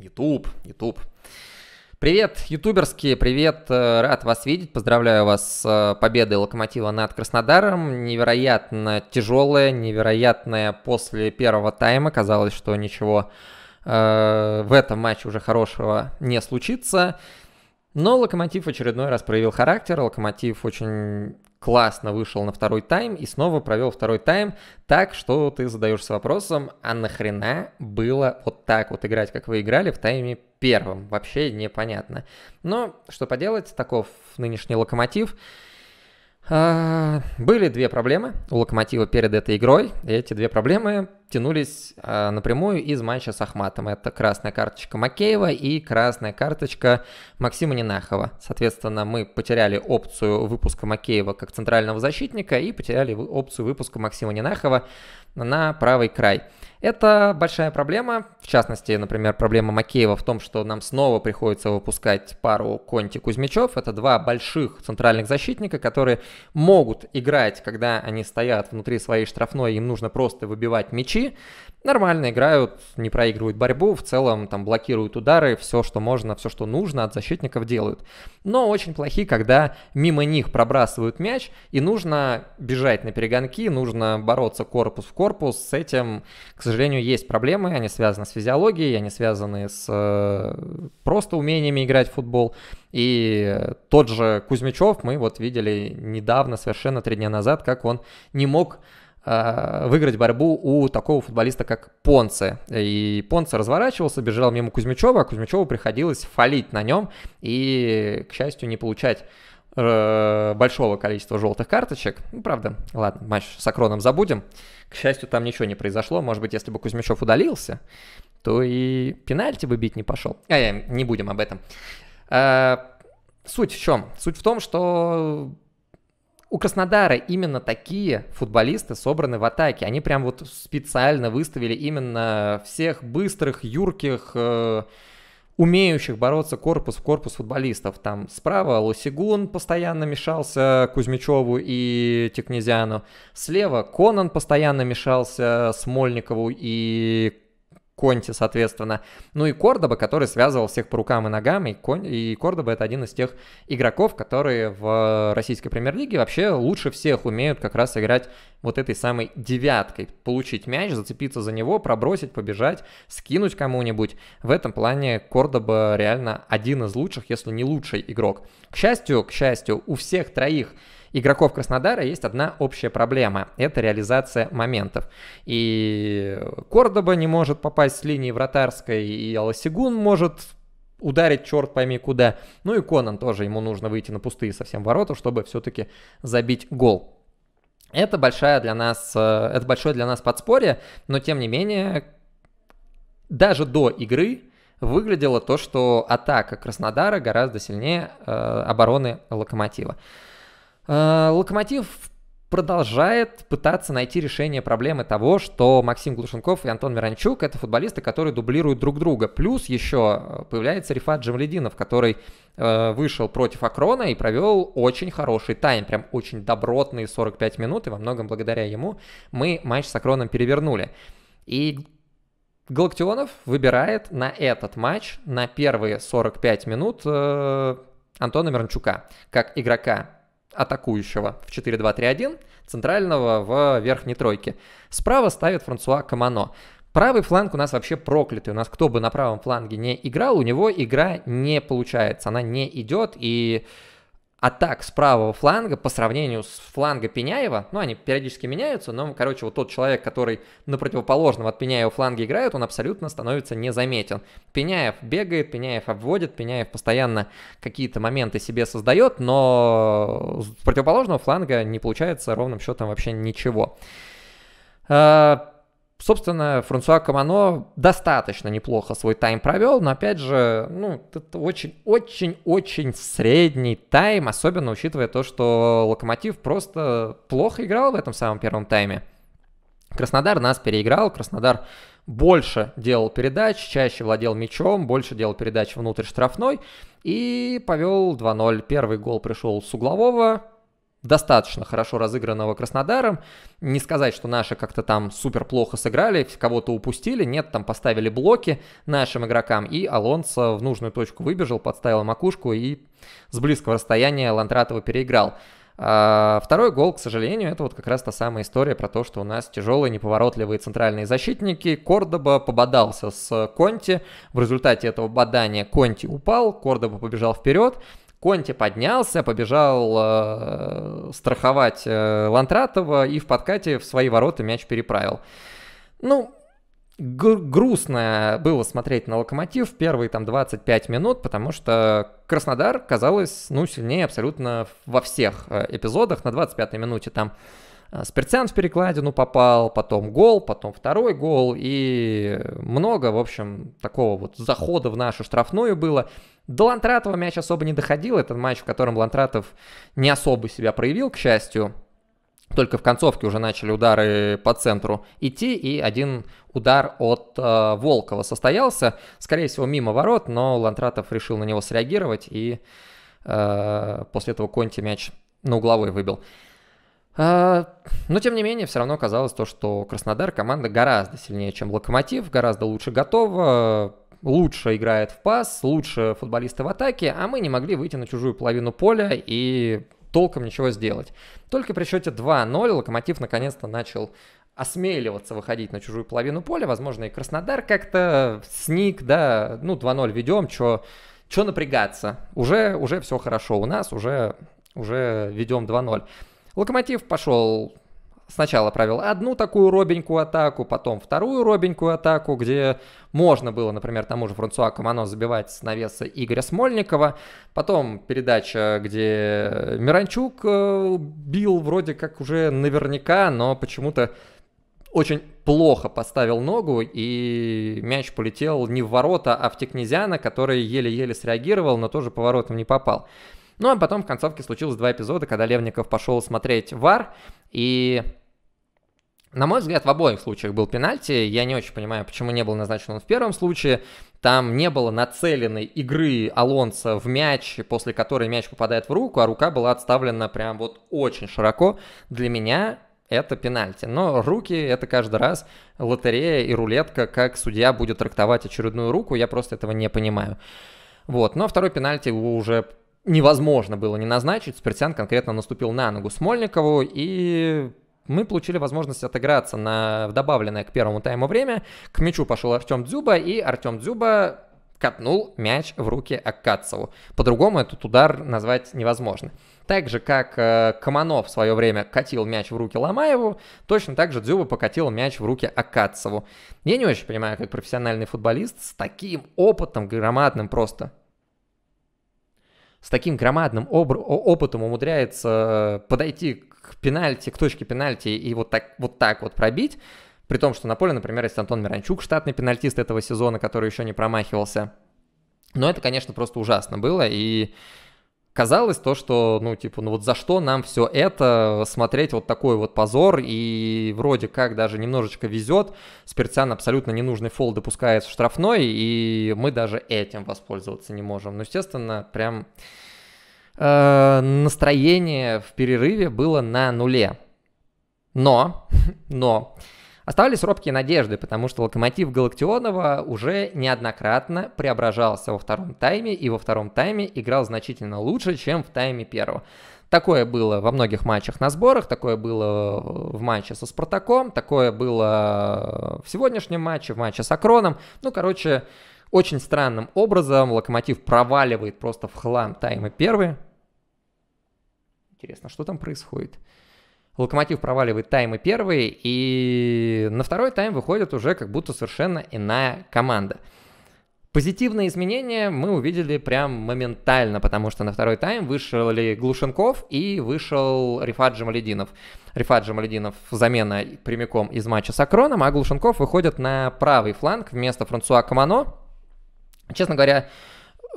YouTube, YouTube. Привет, ютуберские, привет, э, рад вас видеть, поздравляю вас с э, победой Локомотива над Краснодаром. Невероятно тяжелая, невероятная после первого тайма, казалось, что ничего э, в этом матче уже хорошего не случится. Но Локомотив очередной раз проявил характер, Локомотив очень классно вышел на второй тайм и снова провел второй тайм так, что ты задаешься вопросом, а нахрена было вот так вот играть, как вы играли в тайме первом? Вообще непонятно. Но что поделать, таков нынешний локомотив. А, были две проблемы у локомотива перед этой игрой. И эти две проблемы тянулись э, напрямую из матча с Ахматом. Это красная карточка Макеева и красная карточка Максима Нинахова. Соответственно, мы потеряли опцию выпуска Макеева как центрального защитника и потеряли опцию выпуска Максима Нинахова на правый край. Это большая проблема, в частности, например, проблема Макеева в том, что нам снова приходится выпускать пару Конти-Кузьмичев. Это два больших центральных защитника, которые могут играть, когда они стоят внутри своей штрафной, им нужно просто выбивать мячи, мячи. Нормально играют, не проигрывают борьбу, в целом там блокируют удары, все, что можно, все, что нужно от защитников делают. Но очень плохи, когда мимо них пробрасывают мяч, и нужно бежать на перегонки, нужно бороться корпус в корпус. С этим, к сожалению, есть проблемы, они связаны с физиологией, они связаны с э, просто умениями играть в футбол. И тот же Кузьмичев мы вот видели недавно, совершенно три дня назад, как он не мог Э, выиграть борьбу у такого футболиста, как Понце. И Понце разворачивался, бежал мимо Кузьмичева, а Кузьмичеву приходилось фалить на нем и, к счастью, не получать э, большого количества желтых карточек. Ну, правда, ладно, матч с Акроном забудем. К счастью, там ничего не произошло. Может быть, если бы Кузьмичев удалился, то и пенальти бы бить не пошел. А, э, не будем об этом. Э, суть в чем? Суть в том, что у Краснодара именно такие футболисты собраны в атаке. Они прям вот специально выставили именно всех быстрых, юрких, э, умеющих бороться корпус в корпус футболистов. Там справа Лосигун постоянно мешался Кузьмичеву и Текнезиану. Слева Конан постоянно мешался Смольникову и Конте, соответственно. Ну и Кордоба, который связывал всех по рукам и ногам, и, Кон... и Кордоба это один из тех игроков, которые в э, российской премьер-лиге вообще лучше всех умеют как раз играть вот этой самой девяткой. Получить мяч, зацепиться за него, пробросить, побежать, скинуть кому-нибудь. В этом плане Кордоба реально один из лучших, если не лучший игрок. К счастью, к счастью, у всех троих игроков Краснодара есть одна общая проблема – это реализация моментов. И Кордоба не может попасть с линии вратарской, и Аласигун может ударить черт пойми куда. Ну и Конан тоже, ему нужно выйти на пустые совсем ворота, чтобы все-таки забить гол. Это, большая для нас, э, это большое для нас подспорье, но тем не менее, даже до игры выглядело то, что атака Краснодара гораздо сильнее э, обороны Локомотива. Э, Локомотив продолжает пытаться найти решение проблемы того, что Максим Глушенков и Антон Миранчук — это футболисты, которые дублируют друг друга. Плюс еще э, появляется Рифат Джамлединов, который э, вышел против Акрона и провел очень хороший тайм, прям очень добротные 45 минут, и во многом благодаря ему мы матч с Акроном перевернули. И Галактионов выбирает на этот матч, на первые 45 минут э, Антона Миранчука, как игрока атакующего в 4-2-3-1, центрального в верхней тройке. Справа ставит Франсуа Камано. Правый фланг у нас вообще проклятый. У нас кто бы на правом фланге не играл, у него игра не получается. Она не идет, и а так с правого фланга по сравнению с фланга Пеняева, ну, они периодически меняются, но, короче, вот тот человек, который на противоположном от Пеняева фланге играет, он абсолютно становится незаметен. Пеняев бегает, Пеняев обводит, Пеняев постоянно какие-то моменты себе создает, но с противоположного фланга не получается ровным счетом вообще ничего. А, Собственно, Франсуа Камано достаточно неплохо свой тайм провел, но опять же, ну, это очень-очень-очень средний тайм, особенно учитывая то, что Локомотив просто плохо играл в этом самом первом тайме. Краснодар нас переиграл, Краснодар больше делал передач, чаще владел мячом, больше делал передач внутрь штрафной и повел 2-0. Первый гол пришел с углового, достаточно хорошо разыгранного Краснодаром. Не сказать, что наши как-то там супер плохо сыграли, кого-то упустили, нет, там поставили блоки нашим игрокам, и Алонсо в нужную точку выбежал, подставил макушку и с близкого расстояния Лантратова переиграл. А, второй гол, к сожалению, это вот как раз та самая история про то, что у нас тяжелые, неповоротливые центральные защитники. Кордоба пободался с Конти. В результате этого бадания Конти упал, Кордоба побежал вперед, Конте поднялся, побежал э, страховать э, Лантратова и в подкате в свои ворота мяч переправил. Ну, грустно было смотреть на Локомотив первые там 25 минут, потому что Краснодар казалось, ну, сильнее абсолютно во всех э, эпизодах. На 25-й минуте там э, Спиртян в перекладину попал, потом гол, потом второй гол и много, в общем, такого вот захода в нашу штрафную было. До Лантратова мяч особо не доходил. Это матч, в котором Лантратов не особо себя проявил, к счастью. Только в концовке уже начали удары по центру идти, и один удар от э, Волкова состоялся. Скорее всего, мимо ворот, но Лантратов решил на него среагировать, и э, после этого Конти мяч на угловой выбил. Э, но, тем не менее, все равно казалось то, что Краснодар команда гораздо сильнее, чем Локомотив, гораздо лучше готова, лучше играет в пас, лучше футболисты в атаке, а мы не могли выйти на чужую половину поля и толком ничего сделать. Только при счете 2-0 Локомотив наконец-то начал осмеливаться выходить на чужую половину поля. Возможно, и Краснодар как-то сник, да, ну 2-0 ведем, что чё напрягаться? Уже, уже все хорошо у нас, уже, уже ведем 2-0. Локомотив пошел сначала провел одну такую робенькую атаку, потом вторую робенькую атаку, где можно было, например, тому же Франсуа Камано забивать с навеса Игоря Смольникова, потом передача, где Миранчук э, бил вроде как уже наверняка, но почему-то очень плохо поставил ногу, и мяч полетел не в ворота, а в Текнезиана, который еле-еле среагировал, но тоже поворотом не попал. Ну а потом в концовке случилось два эпизода, когда Левников пошел смотреть ВАР, и на мой взгляд, в обоих случаях был пенальти. Я не очень понимаю, почему не был назначен он в первом случае. Там не было нацеленной игры Алонса в мяч, после которой мяч попадает в руку, а рука была отставлена прям вот очень широко. Для меня это пенальти. Но руки — это каждый раз лотерея и рулетка, как судья будет трактовать очередную руку. Я просто этого не понимаю. Вот, но второй пенальти уже невозможно было не назначить. Спиртян конкретно наступил на ногу Смольникову, и мы получили возможность отыграться на в добавленное к первому тайму время. К мячу пошел Артем Дзюба, и Артем Дзюба катнул мяч в руки Аккацеву. По-другому этот удар назвать невозможно. Так же, как э, Команов в свое время катил мяч в руки Ломаеву, точно так же Дзюба покатил мяч в руки Акацеву. Я не очень понимаю, как профессиональный футболист с таким опытом громадным просто, с таким громадным опытом умудряется э, подойти к пенальти, к точке пенальти и вот так вот, так вот пробить, при том, что на поле, например, есть Антон Миранчук, штатный пенальтист этого сезона, который еще не промахивался. Но это, конечно, просто ужасно было, и казалось то, что, ну, типа, ну вот за что нам все это, смотреть вот такой вот позор, и вроде как даже немножечко везет, Спиртян абсолютно ненужный фол допускает в штрафной, и мы даже этим воспользоваться не можем. Ну, естественно, прям э, настроение в перерыве было на нуле. Но, но, Оставались робкие надежды, потому что локомотив Галактионова уже неоднократно преображался во втором тайме и во втором тайме играл значительно лучше, чем в тайме первого. Такое было во многих матчах на сборах, такое было в матче со Спартаком, такое было в сегодняшнем матче, в матче с Акроном. Ну, короче, очень странным образом Локомотив проваливает просто в хлам таймы первые, Интересно, что там происходит? Локомотив проваливает таймы первые, и на второй тайм выходит уже как будто совершенно иная команда. Позитивные изменения мы увидели прям моментально, потому что на второй тайм вышел ли Глушенков и вышел Рифат Джамалединов. Рифат Джамалединов замена прямиком из матча с Акроном, а Глушенков выходит на правый фланг вместо Франсуа Камано. Честно говоря,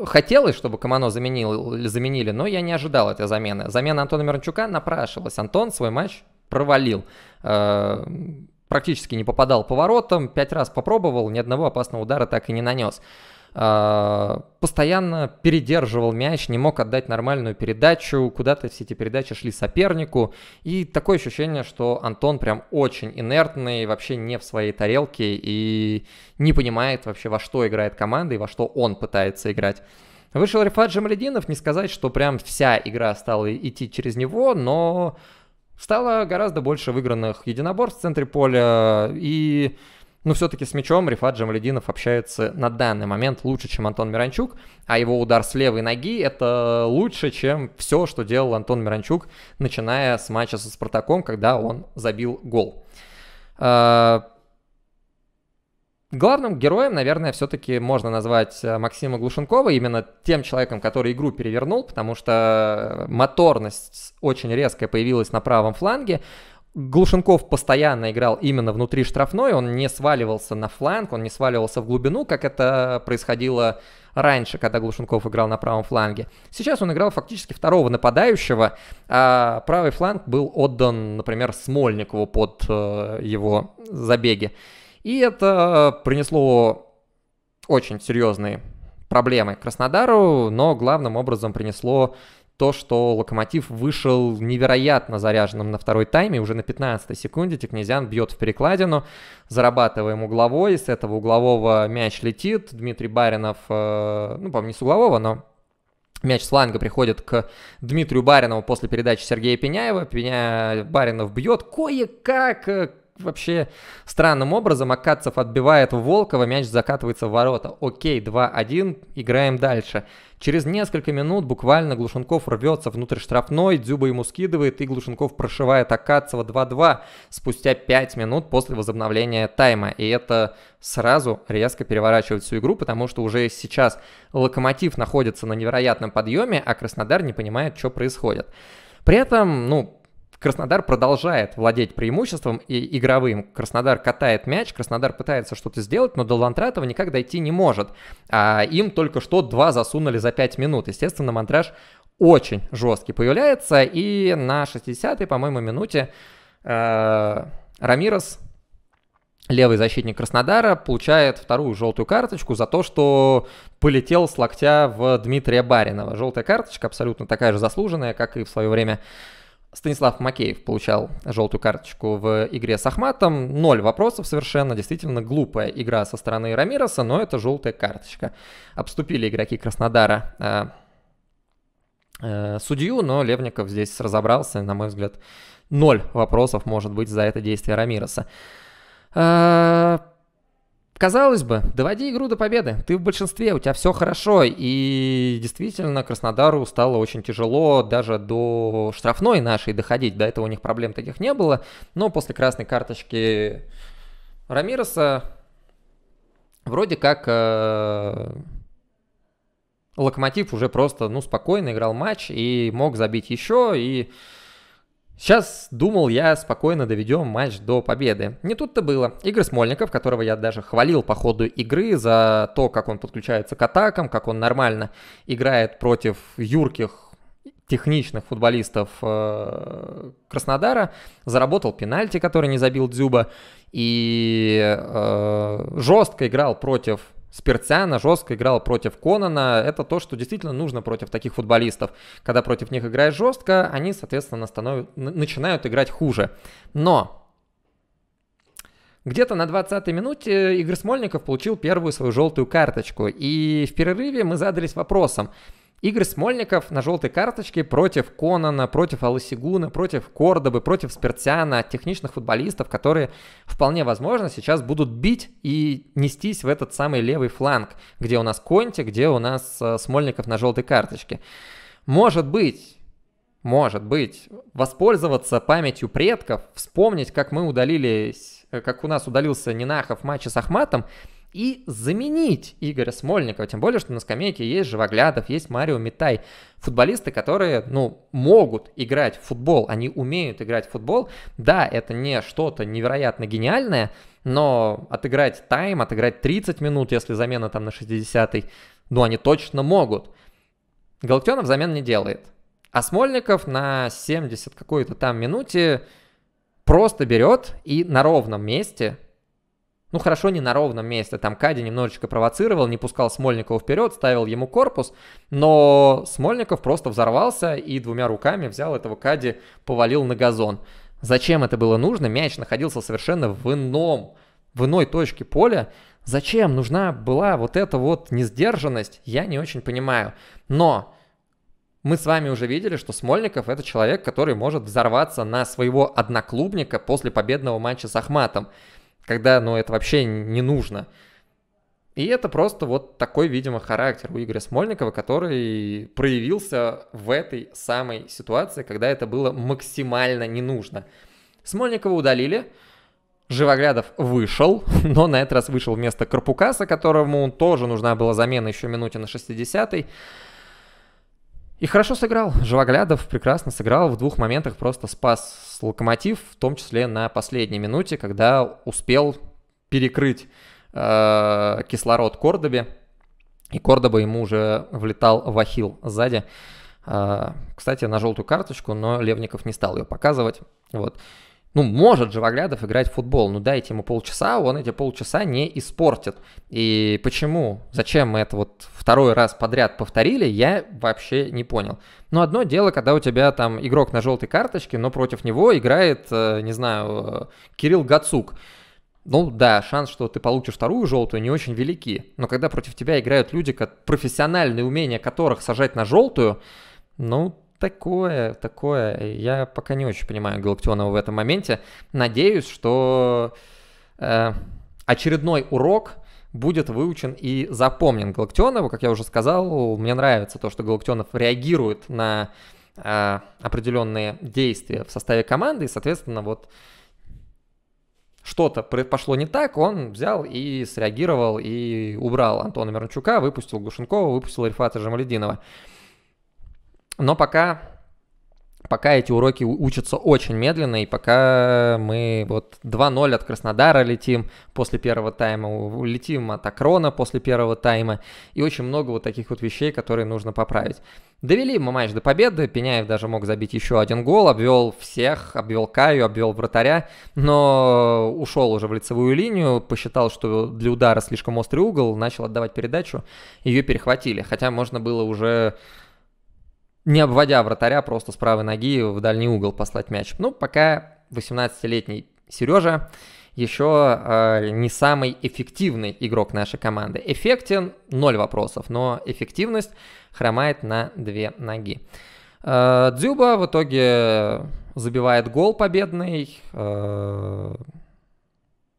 хотелось, чтобы Камано заменил, заменили, но я не ожидал этой замены. Замена Антона Миранчука напрашивалась. Антон свой матч провалил. Э, практически не попадал по воротам, пять раз попробовал, ни одного опасного удара так и не нанес. А, постоянно передерживал мяч, не мог отдать нормальную передачу, куда-то все эти передачи шли сопернику, и такое ощущение, что Антон прям очень инертный, вообще не в своей тарелке и не понимает вообще, во что играет команда и во что он пытается играть. Вышел Рифат Жамалединов, не сказать, что прям вся игра стала идти через него, но стало гораздо больше выигранных единоборств в центре поля, и но все-таки с мячом Рифат Джамалединов общается на данный момент лучше, чем Антон Миранчук, а его удар с левой ноги — это лучше, чем все, что делал Антон Миранчук, начиная с матча со «Спартаком», когда он забил гол. А, главным героем, наверное, все-таки можно назвать э, Максима Глушенкова, именно тем человеком, который игру перевернул, потому что моторность очень резкая появилась на правом фланге. Глушенков постоянно играл именно внутри штрафной, он не сваливался на фланг, он не сваливался в глубину, как это происходило раньше, когда Глушенков играл на правом фланге. Сейчас он играл фактически второго нападающего, а правый фланг был отдан, например, Смольникову под э, его забеги. И это принесло очень серьезные проблемы Краснодару, но главным образом принесло то, что Локомотив вышел невероятно заряженным на второй тайме. Уже на 15 секунде Текнезян бьет в перекладину, зарабатываем угловой. С этого углового мяч летит. Дмитрий Баринов, э, ну, по не с углового, но Мяч с фланга приходит к Дмитрию Баринову после передачи Сергея Пеняева. Пеня... Баринов бьет кое-как э, вообще странным образом Акадцев отбивает Волкова, мяч закатывается в ворота. Окей, 2-1, играем дальше. Через несколько минут буквально Глушенков рвется внутрь штрафной, Дзюба ему скидывает, и Глушенков прошивает Акацева 2-2 спустя 5 минут после возобновления тайма. И это сразу резко переворачивает всю игру, потому что уже сейчас Локомотив находится на невероятном подъеме, а Краснодар не понимает, что происходит. При этом, ну, Краснодар продолжает владеть преимуществом и игровым. Краснодар катает мяч, Краснодар пытается что-то сделать, но до Лантратова никак дойти не может. А им только что два засунули за 5 минут. Естественно, мандраж очень жесткий появляется. И на 60-й, по-моему, минуте э, Рамирос, левый защитник Краснодара, получает вторую желтую карточку за то, что полетел с локтя в Дмитрия Баринова. Желтая карточка абсолютно такая же заслуженная, как и в свое время Станислав Макеев получал желтую карточку в игре с Ахматом. Ноль вопросов совершенно. Действительно глупая игра со стороны Рамироса, но это желтая карточка. Обступили игроки Краснодара э, э, судью, но Левников здесь разобрался. На мой взгляд, ноль вопросов может быть за это действие Рамироса. Э, Казалось бы, доводи игру до победы. Ты в большинстве, у тебя все хорошо. И действительно, Краснодару стало очень тяжело даже до штрафной нашей доходить. До этого у них проблем таких не было. Но после красной карточки Рамироса вроде как э, Локомотив уже просто ну, спокойно играл матч и мог забить еще. И Сейчас, думал я, спокойно доведем матч до победы. Не тут-то было. Игорь Смольников, которого я даже хвалил по ходу игры за то, как он подключается к атакам, как он нормально играет против юрких техничных футболистов э, Краснодара, заработал пенальти, который не забил Дзюба, и э, жестко играл против Спирцяна жестко играл против Конана. Это то, что действительно нужно против таких футболистов. Когда против них играешь жестко, они, соответственно, станов... начинают играть хуже. Но где-то на 20-й минуте Игорь Смольников получил первую свою желтую карточку. И в перерыве мы задались вопросом – Игорь Смольников на желтой карточке против Конана, против Алысигуна, против Кордобы, против Спиртяна, техничных футболистов, которые вполне возможно сейчас будут бить и нестись в этот самый левый фланг, где у нас Конти, где у нас э, Смольников на желтой карточке. Может быть, может быть, воспользоваться памятью предков, вспомнить, как мы удалились, э, как у нас удалился Нинахов в матче с Ахматом, и заменить Игоря Смольникова. Тем более, что на скамейке есть Живоглядов, есть Марио Митай. Футболисты, которые, ну, могут играть в футбол, они умеют играть в футбол. Да, это не что-то невероятно гениальное, но отыграть тайм, отыграть 30 минут, если замена там на 60-й, ну, они точно могут. Галактионов замен не делает. А Смольников на 70 какой-то там минуте просто берет и на ровном месте ну хорошо, не на ровном месте. Там Кади немножечко провоцировал, не пускал Смольникова вперед, ставил ему корпус. Но Смольников просто взорвался и двумя руками взял этого Кади, повалил на газон. Зачем это было нужно? Мяч находился совершенно в ином, в иной точке поля. Зачем нужна была вот эта вот несдержанность, я не очень понимаю. Но мы с вами уже видели, что Смольников это человек, который может взорваться на своего одноклубника после победного матча с Ахматом когда, ну, это вообще не нужно. И это просто вот такой, видимо, характер у Игоря Смольникова, который проявился в этой самой ситуации, когда это было максимально не нужно. Смольникова удалили, Живоглядов вышел, но на этот раз вышел вместо Карпукаса, которому тоже нужна была замена еще минуте на 60-й. И хорошо сыграл. Живоглядов прекрасно сыграл. В двух моментах просто спас локомотив, в том числе на последней минуте, когда успел перекрыть э, кислород Кордобе. И Кордоба ему уже влетал в ахилл сзади. Э, кстати, на желтую карточку, но Левников не стал ее показывать. Вот ну, может Живоглядов играть в футбол, ну, дайте ему полчаса, он эти полчаса не испортит. И почему, зачем мы это вот второй раз подряд повторили, я вообще не понял. Но одно дело, когда у тебя там игрок на желтой карточке, но против него играет, э, не знаю, э, Кирилл Гацук. Ну да, шанс, что ты получишь вторую желтую, не очень велики. Но когда против тебя играют люди, профессиональные умения которых сажать на желтую, ну, такое, такое. Я пока не очень понимаю Галактионова в этом моменте. Надеюсь, что э, очередной урок будет выучен и запомнен Галактионову. Как я уже сказал, мне нравится то, что Галактионов реагирует на э, определенные действия в составе команды, и, соответственно, вот что-то пошло не так, он взял и среагировал, и убрал Антона Мирончука, выпустил Глушенкова, выпустил Рифата Жамалединова. Но пока, пока эти уроки учатся очень медленно, и пока мы вот 2-0 от Краснодара летим после первого тайма, летим от Акрона после первого тайма, и очень много вот таких вот вещей, которые нужно поправить. Довели мы матч до победы, Пеняев даже мог забить еще один гол, обвел всех, обвел Каю, обвел вратаря, но ушел уже в лицевую линию, посчитал, что для удара слишком острый угол, начал отдавать передачу, ее перехватили, хотя можно было уже не обводя вратаря, просто с правой ноги в дальний угол послать мяч. Ну, пока 18-летний Сережа еще э, не самый эффективный игрок нашей команды. Эффектен, ноль вопросов, но эффективность хромает на две ноги. Э, Дзюба в итоге забивает гол победный. Э,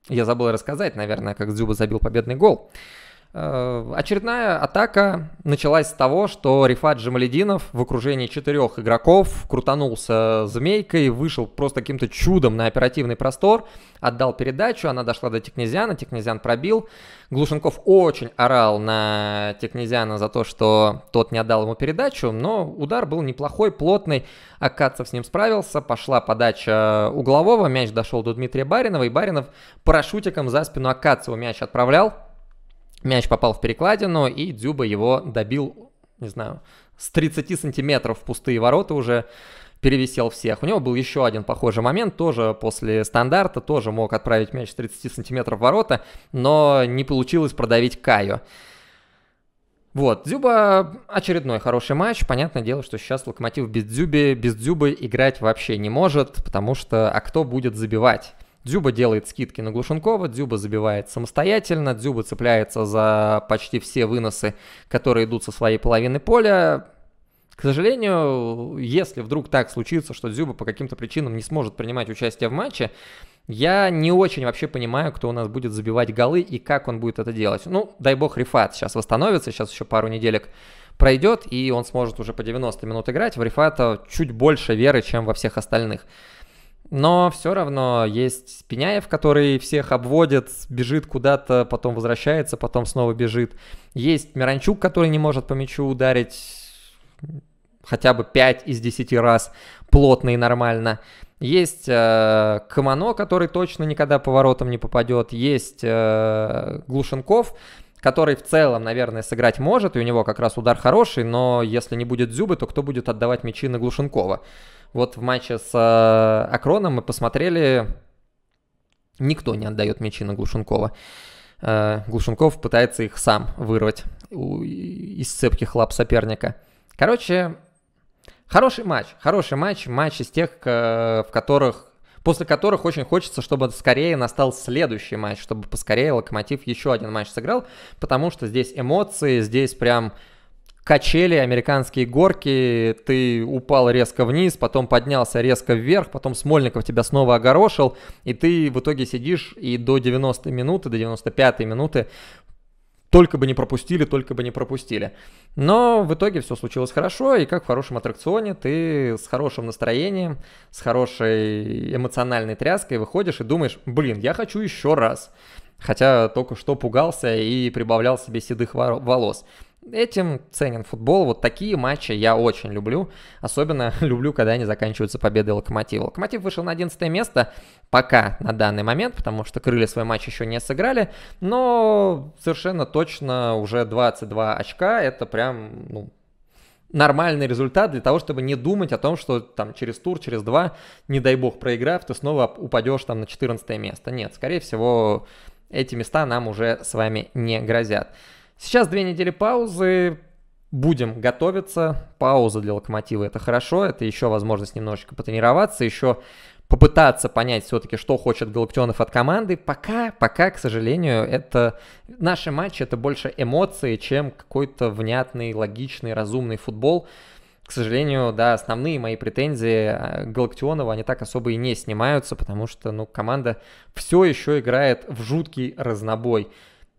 я забыл рассказать, наверное, как Дзюба забил победный гол. Э, очередная атака началась с того, что Рифат Джамалединов в окружении четырех игроков крутанулся змейкой, вышел просто каким-то чудом на оперативный простор, отдал передачу, она дошла до Текнезиана, Текнезиан пробил. Глушенков очень орал на Текнезиана за то, что тот не отдал ему передачу, но удар был неплохой, плотный, Акадцев с ним справился, пошла подача углового, мяч дошел до Дмитрия Баринова, и Баринов парашютиком за спину Акацева мяч отправлял, Мяч попал в перекладину, и Дзюба его добил, не знаю, с 30 сантиметров в пустые ворота уже перевесил всех. У него был еще один похожий момент, тоже после стандарта, тоже мог отправить мяч с 30 сантиметров в ворота, но не получилось продавить Каю. Вот, Дзюба очередной хороший матч. Понятное дело, что сейчас Локомотив без Дзюбы, без Дзюбы играть вообще не может, потому что а кто будет забивать? Дзюба делает скидки на Глушенкова, Дзюба забивает самостоятельно, Дзюба цепляется за почти все выносы, которые идут со своей половины поля. К сожалению, если вдруг так случится, что Дзюба по каким-то причинам не сможет принимать участие в матче, я не очень вообще понимаю, кто у нас будет забивать голы и как он будет это делать. Ну, дай бог, Рифат сейчас восстановится, сейчас еще пару неделек пройдет, и он сможет уже по 90 минут играть. В Рифата чуть больше веры, чем во всех остальных. Но все равно есть Спиняев, который всех обводит, бежит куда-то, потом возвращается, потом снова бежит. Есть Миранчук, который не может по мячу ударить хотя бы 5 из 10 раз плотно и нормально. Есть э, Камано, который точно никогда поворотом не попадет. Есть э, Глушенков, который в целом, наверное, сыграть может, и у него как раз удар хороший, но если не будет Зюбы, то кто будет отдавать мячи на Глушенкова? Вот в матче с э, Акроном мы посмотрели, никто не отдает мячи на Глушенкова. Э, Глушенков пытается их сам вырвать у, из цепких лап соперника. Короче, хороший матч, хороший матч, матч из тех, в которых после которых очень хочется, чтобы скорее настал следующий матч, чтобы поскорее Локомотив еще один матч сыграл, потому что здесь эмоции, здесь прям качели, американские горки, ты упал резко вниз, потом поднялся резко вверх, потом Смольников тебя снова огорошил, и ты в итоге сидишь и до 90 минуты, до 95 минуты только бы не пропустили, только бы не пропустили. Но в итоге все случилось хорошо, и как в хорошем аттракционе, ты с хорошим настроением, с хорошей эмоциональной тряской выходишь и думаешь, блин, я хочу еще раз. Хотя только что пугался и прибавлял себе седых волос. Этим ценен футбол. Вот такие матчи я очень люблю. Особенно люблю, когда они заканчиваются победой Локомотива. Локомотив вышел на 11 место пока на данный момент, потому что крылья свой матч еще не сыграли. Но совершенно точно уже 22 очка. Это прям ну, нормальный результат для того, чтобы не думать о том, что там через тур, через два, не дай бог проиграв, ты снова упадешь там на 14 место. Нет, скорее всего, эти места нам уже с вами не грозят. Сейчас две недели паузы, будем готовиться. Пауза для локомотива это хорошо, это еще возможность немножечко потренироваться, еще попытаться понять все-таки, что хочет Галактионов от команды. Пока, пока, к сожалению, это наши матчи это больше эмоции, чем какой-то внятный, логичный, разумный футбол. К сожалению, да, основные мои претензии а, Галактионова, они так особо и не снимаются, потому что, ну, команда все еще играет в жуткий разнобой.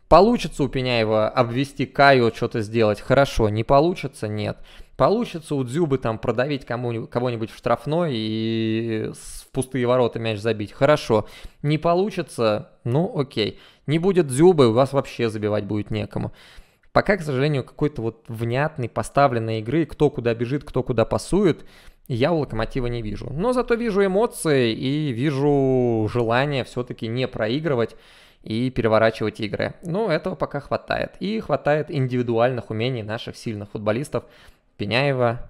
Получится у Пеняева обвести Каю что-то сделать? Хорошо. Не получится? Нет. Получится у Дзюбы там продавить кому, кого-нибудь в штрафной и в пустые ворота мяч забить? Хорошо. Не получится? Ну, окей. Не будет Дзюбы, вас вообще забивать будет некому. Пока, к сожалению, какой-то вот внятной поставленной игры, кто куда бежит, кто куда пасует, я у Локомотива не вижу. Но зато вижу эмоции и вижу желание все-таки не проигрывать и переворачивать игры. Но ну, этого пока хватает. И хватает индивидуальных умений наших сильных футболистов Пеняева,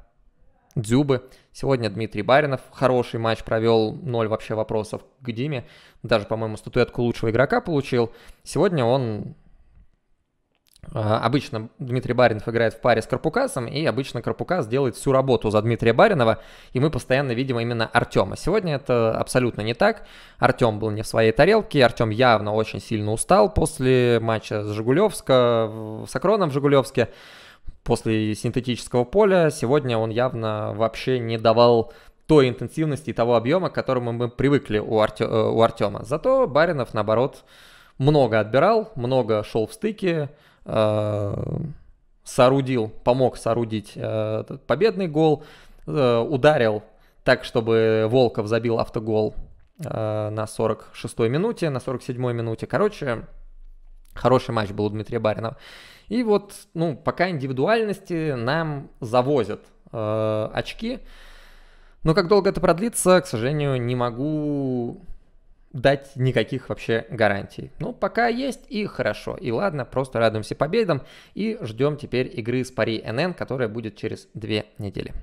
Дзюбы. Сегодня Дмитрий Баринов хороший матч провел, ноль вообще вопросов к Диме. Даже, по-моему, статуэтку лучшего игрока получил. Сегодня он а, обычно Дмитрий Баринов играет в паре с Карпукасом, и обычно Карпукас делает всю работу за Дмитрия Баринова, и мы постоянно видим именно Артема. Сегодня это абсолютно не так. Артем был не в своей тарелке, Артем явно очень сильно устал после матча с Жигулевска, с Акроном в Жигулевске, после синтетического поля. Сегодня он явно вообще не давал той интенсивности и того объема, к которому мы привыкли у, Арте... Э, у Артема. Зато Баринов, наоборот, много отбирал, много шел в стыке, Э, соорудил, помог соорудить э, победный гол, э, ударил так, чтобы Волков забил автогол на 46-й минуте, на 47-й минуте. Короче, хороший матч был у Дмитрия Баринова. И вот, ну, пока индивидуальности нам завозят э, очки. Но как долго это продлится, к сожалению, не могу дать никаких вообще гарантий. Ну, пока есть и хорошо. И ладно, просто радуемся победам и ждем теперь игры с пари НН, которая будет через две недели.